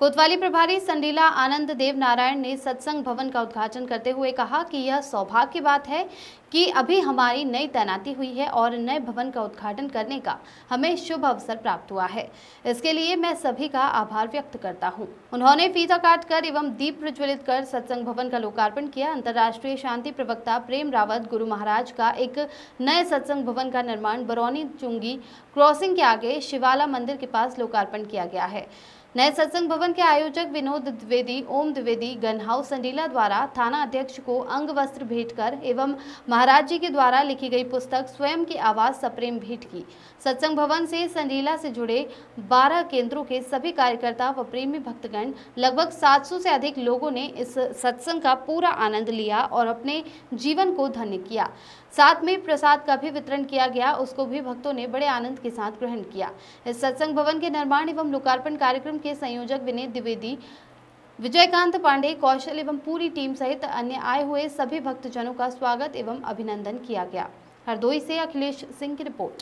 कोतवाली प्रभारी संडीला आनंद देव नारायण ने सत्संग भवन का उद्घाटन करते हुए कहा कि यह सौभाग्य की बात है कि अभी हमारी नई तैनाती हुई है और नए भवन का उद्घाटन करने का हमें शुभ अवसर प्राप्त हुआ है इसके लिए मैं सभी का आभार व्यक्त करता हूँ उन्होंने फीता काट कर एवं दीप प्रज्वलित कर सत्संग भवन का लोकार्पण किया अंतर्राष्ट्रीय शांति प्रवक्ता प्रेम रावत गुरु महाराज का एक नए सत्संग भवन का निर्माण बरौनी चुंगी क्रॉसिंग के आगे शिवाला मंदिर के पास लोकार्पण किया गया है नए सत्संग भवन के आयोजक विनोद द्विवेदी ओम द्विवेदी गन हाउस संडीला द्वारा थाना अध्यक्ष को अंग वस्त्र भेंट कर एवं महाराज जी के द्वारा लिखी गई पुस्तक स्वयं की आवाज़ सप्रेम भेंट की सत्संग भवन से संडीला से जुड़े 12 केंद्रों के सभी कार्यकर्ता व प्रेमी भक्तगण लगभग 700 से अधिक लोगों ने इस सत्संग का पूरा आनंद लिया और अपने जीवन को धन्य किया साथ में प्रसाद का भी वितरण किया गया उसको भी भक्तों ने बड़े आनंद के साथ ग्रहण किया इस सत्संग भवन के निर्माण एवं लोकार्पण कार्यक्रम के संयोजक विनय द्विवेदी विजयकांत पांडे कौशल एवं पूरी टीम सहित अन्य आए हुए सभी भक्तजनों का स्वागत एवं अभिनंदन किया गया हरदोई से अखिलेश सिंह की रिपोर्ट